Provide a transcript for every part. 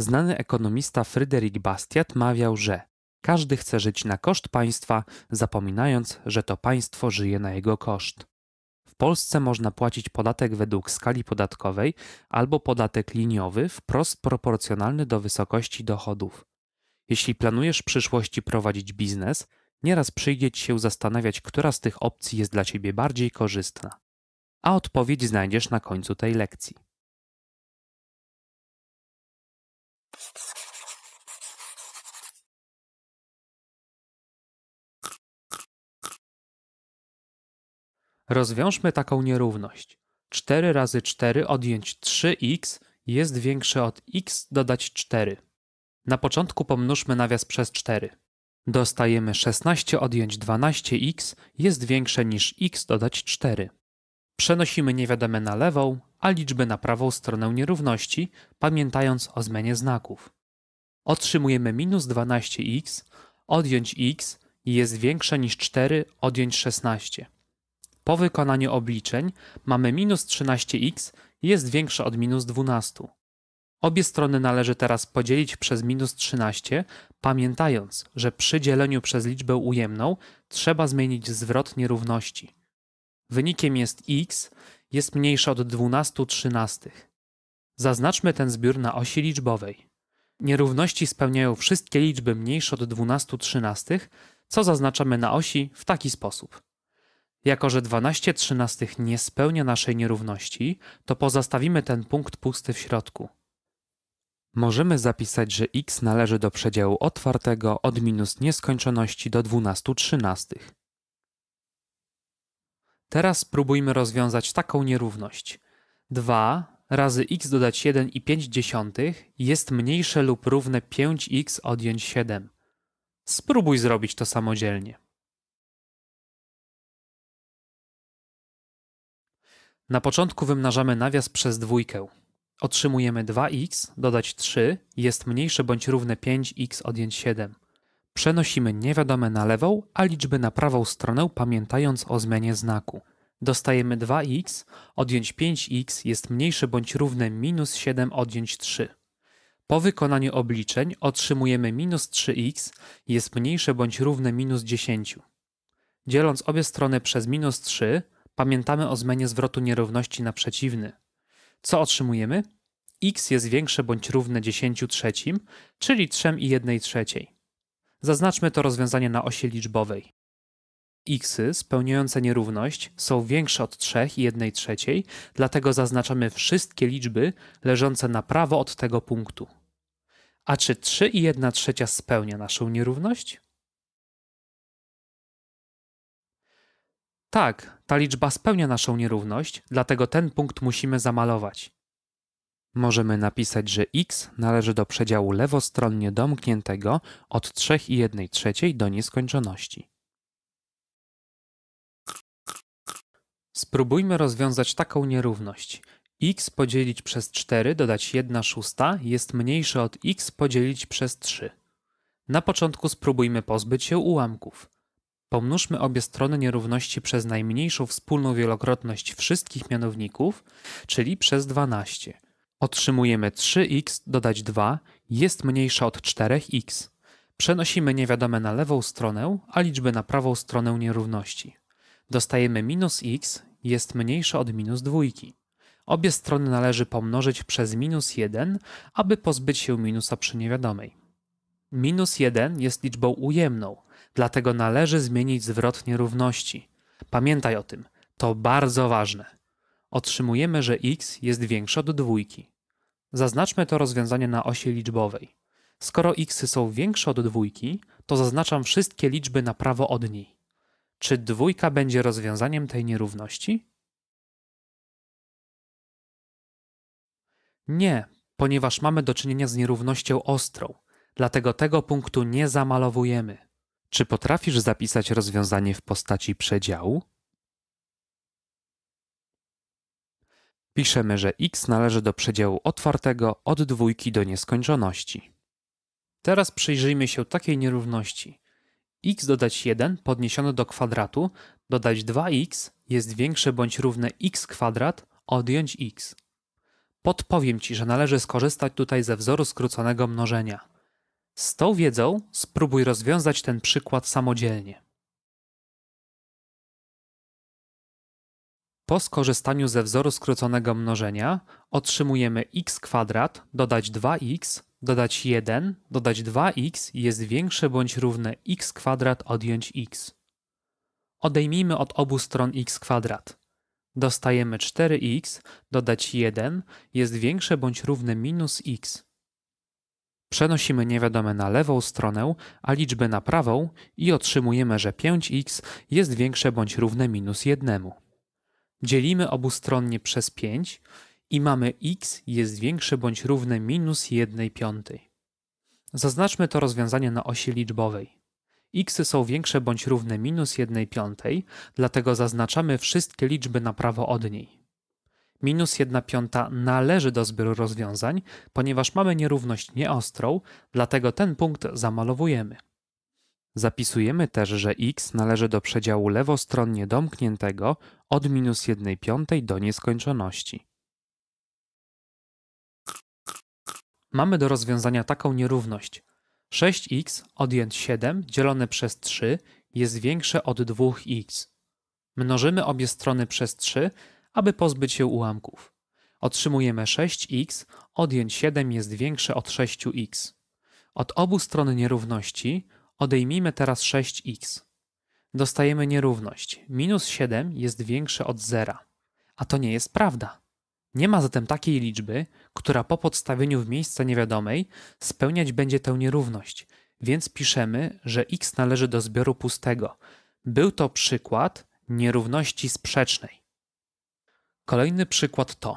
Znany ekonomista Fryderyk Bastiat mawiał, że każdy chce żyć na koszt państwa, zapominając, że to państwo żyje na jego koszt. W Polsce można płacić podatek według skali podatkowej albo podatek liniowy wprost proporcjonalny do wysokości dochodów. Jeśli planujesz w przyszłości prowadzić biznes, nieraz przyjdzie ci się zastanawiać, która z tych opcji jest dla ciebie bardziej korzystna. A odpowiedź znajdziesz na końcu tej lekcji. Rozwiążmy taką nierówność. 4 razy 4 odjąć 3x jest większe od x dodać 4. Na początku pomnóżmy nawias przez 4. Dostajemy 16 odjąć 12x jest większe niż x dodać 4. Przenosimy niewiadome na lewą, a liczby na prawą stronę nierówności, pamiętając o zmianie znaków. Otrzymujemy minus 12x, odjąć x jest większe niż 4, odjąć 16. Po wykonaniu obliczeń mamy minus 13x jest większe od minus 12. Obie strony należy teraz podzielić przez minus 13, pamiętając, że przy dzieleniu przez liczbę ujemną trzeba zmienić zwrot nierówności. Wynikiem jest x jest mniejsze od 12 trzynastych. Zaznaczmy ten zbiór na osi liczbowej. Nierówności spełniają wszystkie liczby mniejsze od 12 trzynastych, co zaznaczamy na osi w taki sposób. Jako, że 12 trzynastych nie spełnia naszej nierówności, to pozostawimy ten punkt pusty w środku. Możemy zapisać, że x należy do przedziału otwartego od minus nieskończoności do 12 trzynastych. Teraz spróbujmy rozwiązać taką nierówność. 2 razy x dodać 1 i 5 dziesiątych jest mniejsze lub równe 5x odjąć 7. Spróbuj zrobić to samodzielnie. Na początku wymnażamy nawias przez dwójkę. Otrzymujemy 2x dodać 3 jest mniejsze bądź równe 5x odjąć 7. Przenosimy niewiadome na lewą, a liczby na prawą stronę pamiętając o zmianie znaku. Dostajemy 2x odjąć 5x jest mniejsze bądź równe minus 7 odjąć 3. Po wykonaniu obliczeń otrzymujemy minus 3x jest mniejsze bądź równe minus 10. Dzieląc obie strony przez minus 3 pamiętamy o zmianie zwrotu nierówności na przeciwny. Co otrzymujemy? x jest większe bądź równe 10 trzecim, czyli 3 i 1 trzeciej. Zaznaczmy to rozwiązanie na osi liczbowej. x -y spełniające nierówność są większe od 3 i 1 trzeciej, dlatego zaznaczamy wszystkie liczby leżące na prawo od tego punktu. A czy 3 i 1 trzecia spełnia naszą nierówność? Tak, ta liczba spełnia naszą nierówność, dlatego ten punkt musimy zamalować. Możemy napisać, że x należy do przedziału lewostronnie domkniętego od 3 i 1 trzeciej do nieskończoności. Spróbujmy rozwiązać taką nierówność. x podzielić przez 4 dodać 1 szósta jest mniejsze od x podzielić przez 3. Na początku spróbujmy pozbyć się ułamków. Pomnóżmy obie strony nierówności przez najmniejszą wspólną wielokrotność wszystkich mianowników, czyli przez 12. Otrzymujemy 3x dodać 2 jest mniejsze od 4x. Przenosimy niewiadome na lewą stronę, a liczby na prawą stronę nierówności. Dostajemy minus x jest mniejsze od minus 2. Obie strony należy pomnożyć przez minus 1, aby pozbyć się minusa przy niewiadomej. Minus 1 jest liczbą ujemną, Dlatego należy zmienić zwrot nierówności. Pamiętaj o tym, to bardzo ważne. Otrzymujemy, że x jest większe od dwójki. Zaznaczmy to rozwiązanie na osi liczbowej. Skoro xy są większe od dwójki, to zaznaczam wszystkie liczby na prawo od niej. Czy dwójka będzie rozwiązaniem tej nierówności? Nie, ponieważ mamy do czynienia z nierównością ostrą, dlatego tego punktu nie zamalowujemy. Czy potrafisz zapisać rozwiązanie w postaci przedziału? Piszemy, że x należy do przedziału otwartego od dwójki do nieskończoności. Teraz przyjrzyjmy się takiej nierówności. x dodać 1 podniesione do kwadratu, dodać 2x jest większe bądź równe x kwadrat, odjąć x. Podpowiem Ci, że należy skorzystać tutaj ze wzoru skróconego mnożenia. Z tą wiedzą spróbuj rozwiązać ten przykład samodzielnie. Po skorzystaniu ze wzoru skróconego mnożenia otrzymujemy x kwadrat dodać 2x dodać 1 dodać 2x jest większe bądź równe x kwadrat odjąć x. Odejmijmy od obu stron x kwadrat. Dostajemy 4x dodać 1 jest większe bądź równe minus x. Przenosimy niewiadome na lewą stronę, a liczby na prawą i otrzymujemy, że 5x jest większe bądź równe minus 1. Dzielimy obustronnie przez 5 i mamy x jest większe bądź równe minus 1 piątej. Zaznaczmy to rozwiązanie na osi liczbowej. x są większe bądź równe minus 1 piątej, dlatego zaznaczamy wszystkie liczby na prawo od niej. Minus 1 piąta należy do zbioru rozwiązań, ponieważ mamy nierówność nieostrą, dlatego ten punkt zamalowujemy. Zapisujemy też, że x należy do przedziału lewostronnie domkniętego od minus 1 piątej do nieskończoności. Mamy do rozwiązania taką nierówność. 6x odjęć 7 dzielone przez 3 jest większe od 2x. Mnożymy obie strony przez 3, aby pozbyć się ułamków. Otrzymujemy 6x, odjąć 7 jest większe od 6x. Od obu stron nierówności odejmijmy teraz 6x. Dostajemy nierówność. Minus 7 jest większe od 0. A to nie jest prawda. Nie ma zatem takiej liczby, która po podstawieniu w miejsce niewiadomej spełniać będzie tę nierówność, więc piszemy, że x należy do zbioru pustego. Był to przykład nierówności sprzecznej. Kolejny przykład to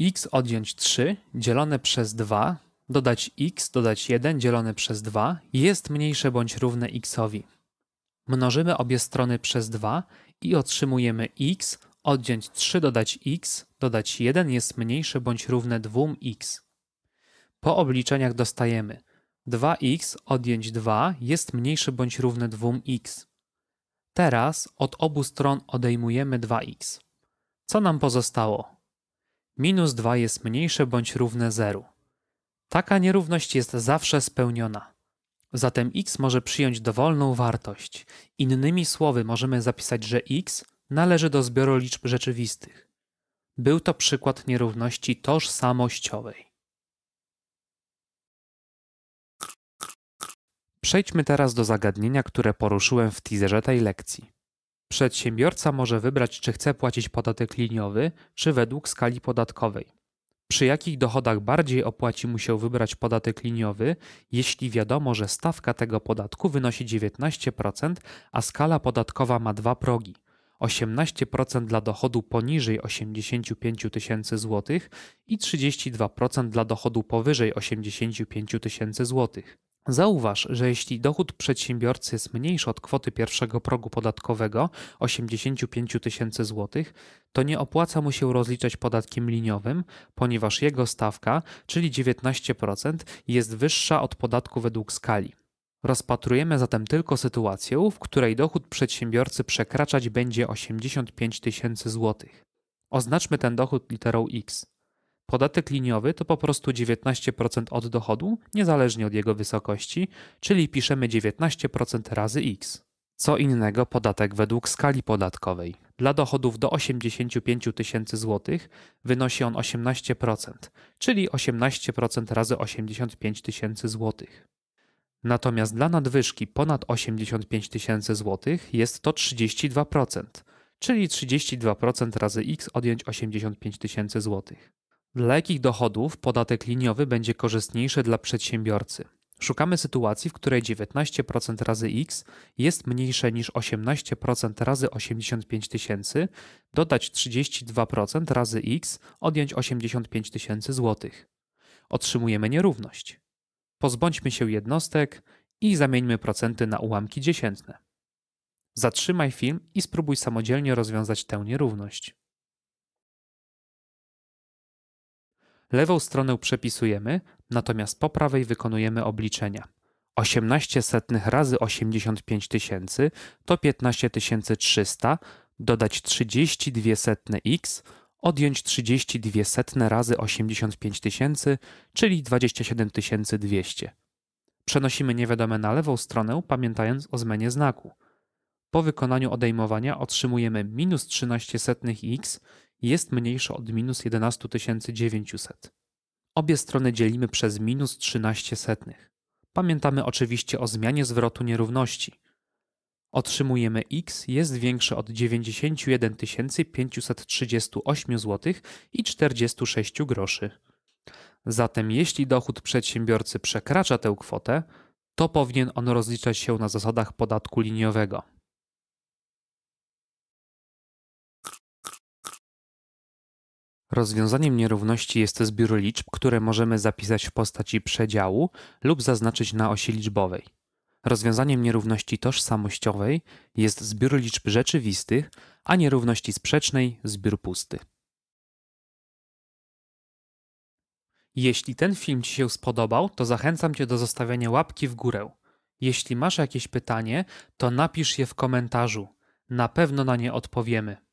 x odjąć 3 dzielone przez 2, dodać x dodać 1 dzielone przez 2 jest mniejsze bądź równe xowi. Mnożymy obie strony przez 2 i otrzymujemy x odjąć 3 dodać x dodać 1 jest mniejsze bądź równe 2x. Po obliczeniach dostajemy 2x odjąć 2 jest mniejsze bądź równe 2x. Teraz od obu stron odejmujemy 2x. Co nam pozostało? Minus 2 jest mniejsze bądź równe 0. Taka nierówność jest zawsze spełniona. Zatem x może przyjąć dowolną wartość. Innymi słowy, możemy zapisać, że x należy do zbioru liczb rzeczywistych. Był to przykład nierówności tożsamościowej. Przejdźmy teraz do zagadnienia, które poruszyłem w teaserze tej lekcji. Przedsiębiorca może wybrać, czy chce płacić podatek liniowy, czy według skali podatkowej. Przy jakich dochodach bardziej opłaci mu się wybrać podatek liniowy, jeśli wiadomo, że stawka tego podatku wynosi 19%, a skala podatkowa ma dwa progi. 18% dla dochodu poniżej 85 tysięcy złotych i 32% dla dochodu powyżej 85 tysięcy złotych. Zauważ, że jeśli dochód przedsiębiorcy jest mniejszy od kwoty pierwszego progu podatkowego 85 tysięcy złotych, to nie opłaca mu się rozliczać podatkiem liniowym, ponieważ jego stawka, czyli 19%, jest wyższa od podatku według skali. Rozpatrujemy zatem tylko sytuację, w której dochód przedsiębiorcy przekraczać będzie 85 tysięcy złotych. Oznaczmy ten dochód literą X. Podatek liniowy to po prostu 19% od dochodu, niezależnie od jego wysokości, czyli piszemy 19% razy x. Co innego podatek według skali podatkowej. Dla dochodów do 85 tysięcy złotych wynosi on 18%, czyli 18% razy 85 tysięcy złotych. Natomiast dla nadwyżki ponad 85 tysięcy złotych jest to 32%, czyli 32% razy x odjąć 85 tysięcy złotych. Dla jakich dochodów podatek liniowy będzie korzystniejszy dla przedsiębiorcy? Szukamy sytuacji, w której 19% razy x jest mniejsze niż 18% razy 85 tysięcy, dodać 32% razy x, odjąć 85 tysięcy złotych. Otrzymujemy nierówność. Pozbądźmy się jednostek i zamieńmy procenty na ułamki dziesiętne. Zatrzymaj film i spróbuj samodzielnie rozwiązać tę nierówność. Lewą stronę przepisujemy, natomiast po prawej wykonujemy obliczenia. 18 setnych razy 85 tysięcy to 15 300, dodać 32 setne x, odjąć 32 setne razy 85 tysięcy, czyli 27 200. Przenosimy niewiadome na lewą stronę, pamiętając o zmianie znaku. Po wykonaniu odejmowania otrzymujemy minus 13 setnych x jest mniejsze od minus 11 900. Obie strony dzielimy przez minus 13 setnych. Pamiętamy oczywiście o zmianie zwrotu nierówności. Otrzymujemy x jest większe od 91 538 zł i 46 groszy. Zatem jeśli dochód przedsiębiorcy przekracza tę kwotę, to powinien on rozliczać się na zasadach podatku liniowego. Rozwiązaniem nierówności jest zbiór liczb, które możemy zapisać w postaci przedziału lub zaznaczyć na osi liczbowej. Rozwiązaniem nierówności tożsamościowej jest zbiór liczb rzeczywistych, a nierówności sprzecznej zbiór pusty. Jeśli ten film Ci się spodobał, to zachęcam Cię do zostawiania łapki w górę. Jeśli masz jakieś pytanie, to napisz je w komentarzu. Na pewno na nie odpowiemy.